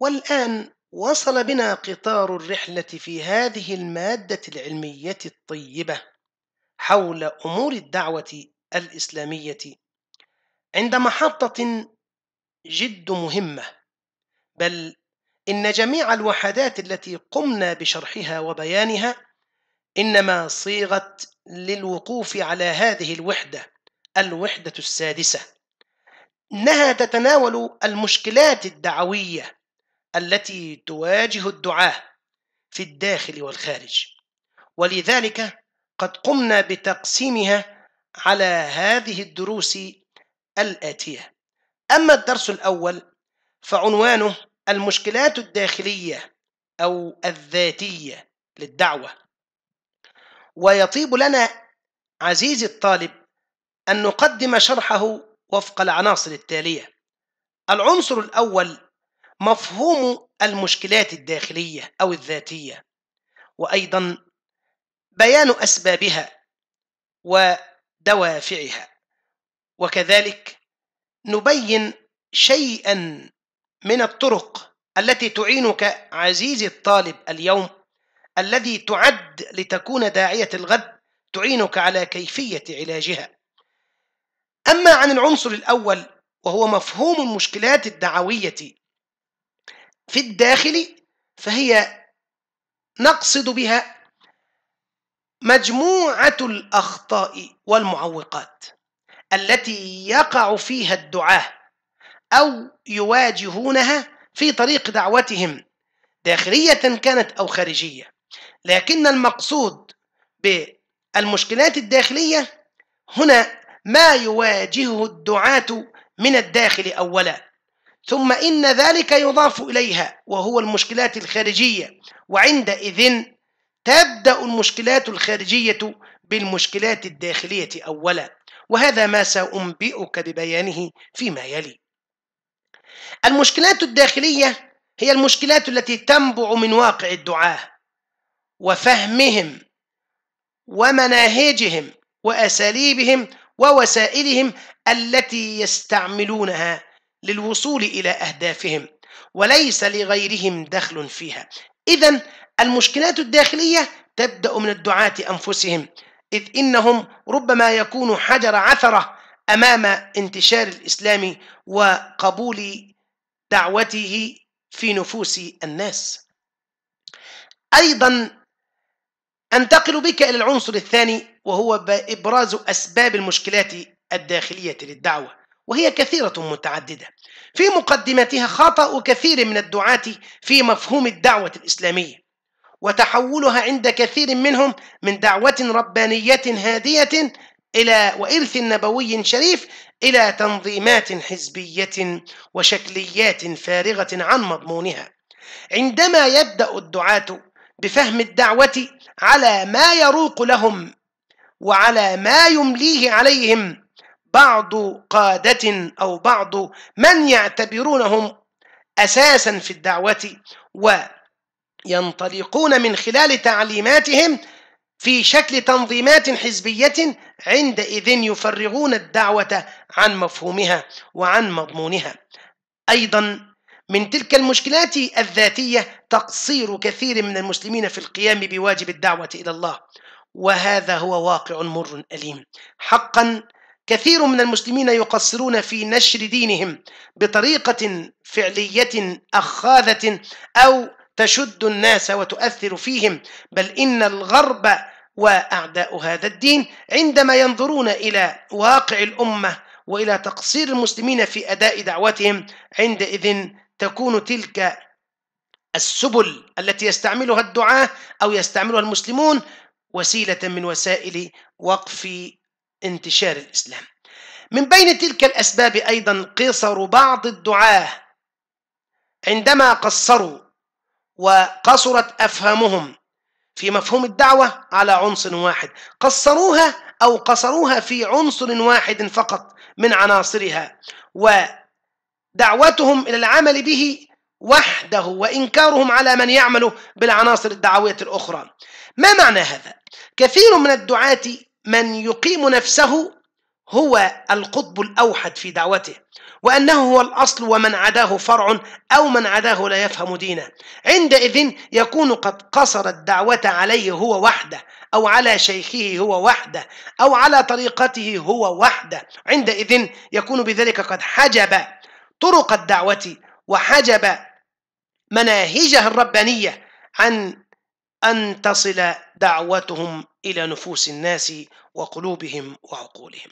والآن وصل بنا قطار الرحلة في هذه المادة العلمية الطيبة حول أمور الدعوة الإسلامية عند محطة جد مهمة بل إن جميع الوحدات التي قمنا بشرحها وبيانها إنما صيغت للوقوف على هذه الوحدة الوحدة السادسة إنها تتناول المشكلات الدعوية التي تواجه الدعاة في الداخل والخارج ولذلك قد قمنا بتقسيمها على هذه الدروس الآتية أما الدرس الأول فعنوانه المشكلات الداخلية أو الذاتية للدعوة ويطيب لنا عزيزي الطالب أن نقدم شرحه وفق العناصر التالية العنصر الأول مفهوم المشكلات الداخلية أو الذاتية وأيضا بيان أسبابها ودوافعها وكذلك نبين شيئا من الطرق التي تعينك عزيزي الطالب اليوم الذي تعد لتكون داعية الغد تعينك على كيفية علاجها أما عن العنصر الأول وهو مفهوم المشكلات الدعوية في الداخل فهي نقصد بها مجموعة الأخطاء والمعوقات التي يقع فيها الدعاة أو يواجهونها في طريق دعوتهم داخلية كانت أو خارجية لكن المقصود بالمشكلات الداخلية هنا ما يواجهه الدعاة من الداخل أولا ثم إن ذلك يضاف إليها وهو المشكلات الخارجية وعندئذ تبدأ المشكلات الخارجية بالمشكلات الداخلية أولا وهذا ما سأنبئك ببيانه فيما يلي المشكلات الداخلية هي المشكلات التي تنبع من واقع الدعاة وفهمهم ومناهجهم وأساليبهم ووسائلهم التي يستعملونها للوصول إلى أهدافهم وليس لغيرهم دخل فيها إذا المشكلات الداخلية تبدأ من الدعاة أنفسهم إذ إنهم ربما يكونوا حجر عثرة أمام انتشار الإسلام وقبول دعوته في نفوس الناس أيضا أنتقل بك إلى العنصر الثاني وهو إبراز أسباب المشكلات الداخلية للدعوة وهي كثيرة متعددة في مقدمتها خطأ كثير من الدعاة في مفهوم الدعوة الإسلامية وتحولها عند كثير منهم من دعوة ربانية هادية إلى وإرث نبوي شريف إلى تنظيمات حزبية وشكليات فارغة عن مضمونها عندما يبدأ الدعاة بفهم الدعوة على ما يروق لهم وعلى ما يمليه عليهم بعض قادة أو بعض من يعتبرونهم أساسا في الدعوة وينطلقون من خلال تعليماتهم في شكل تنظيمات حزبية عندئذ يفرغون الدعوة عن مفهومها وعن مضمونها أيضا من تلك المشكلات الذاتية تقصير كثير من المسلمين في القيام بواجب الدعوة إلى الله وهذا هو واقع مر أليم حقا كثير من المسلمين يقصرون في نشر دينهم بطريقة فعلية أخاذة أو تشد الناس وتؤثر فيهم بل إن الغرب وأعداء هذا الدين عندما ينظرون إلى واقع الأمة وإلى تقصير المسلمين في أداء دعوتهم عندئذ تكون تلك السبل التي يستعملها الدعاة أو يستعملها المسلمون وسيلة من وسائل وقف انتشار الإسلام من بين تلك الأسباب أيضا قصر بعض الدعاة عندما قصروا وقصرت أفهامهم في مفهوم الدعوة على عنصر واحد قصروها أو قصروها في عنصر واحد فقط من عناصرها ودعوتهم إلى العمل به وحده وإنكارهم على من يعمل بالعناصر الدعوية الأخرى ما معنى هذا؟ كثير من الدعاة من يقيم نفسه هو القطب الأوحد في دعوته وأنه هو الأصل ومن عداه فرع أو من عداه لا يفهم دينا عندئذ يكون قد قصر الدعوة عليه هو وحده أو على شيخه هو وحده أو على طريقته هو وحده عندئذ يكون بذلك قد حجب طرق الدعوة وحجب مناهجه الربانية عن أن تصل دعوتهم إلى نفوس الناس وقلوبهم وعقولهم